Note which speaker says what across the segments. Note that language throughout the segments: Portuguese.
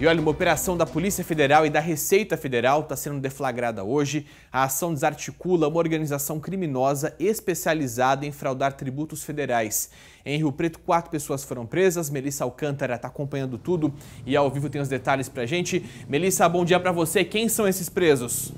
Speaker 1: E olha, uma operação da Polícia Federal e da Receita Federal está sendo deflagrada hoje. A ação desarticula uma organização criminosa especializada em fraudar tributos federais. Em Rio Preto, quatro pessoas foram presas. Melissa Alcântara está acompanhando tudo e ao vivo tem os detalhes para gente. Melissa, bom dia para você. Quem são esses presos?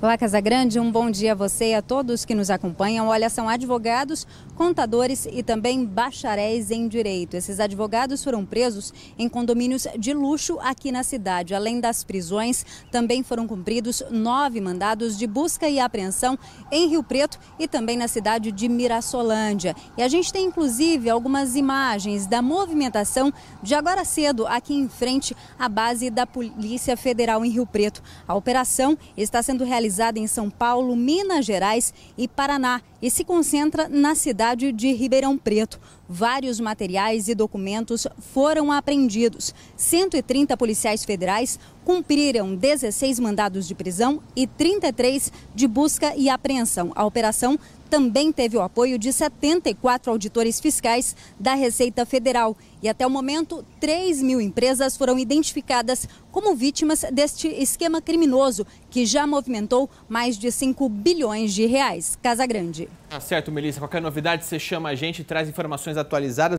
Speaker 2: Olá, Grande, um bom dia a você e a todos que nos acompanham. Olha, são advogados, contadores e também bacharéis em direito. Esses advogados foram presos em condomínios de luxo aqui na cidade. Além das prisões, também foram cumpridos nove mandados de busca e apreensão em Rio Preto e também na cidade de Mirassolândia. E a gente tem, inclusive, algumas imagens da movimentação de agora cedo aqui em frente à base da Polícia Federal em Rio Preto. A operação está sendo realizada localizada em São Paulo, Minas Gerais e Paraná e se concentra na cidade de Ribeirão Preto. Vários materiais e documentos foram apreendidos. 130 policiais federais cumpriram 16 mandados de prisão e 33 de busca e apreensão. A operação também teve o apoio de 74 auditores fiscais da Receita Federal. E até o momento, 3 mil empresas foram identificadas como vítimas deste esquema criminoso, que já movimentou mais de 5 bilhões de reais. Casa Grande.
Speaker 1: Tá certo, Melissa. Qualquer novidade, você chama a gente e traz informações atualizadas.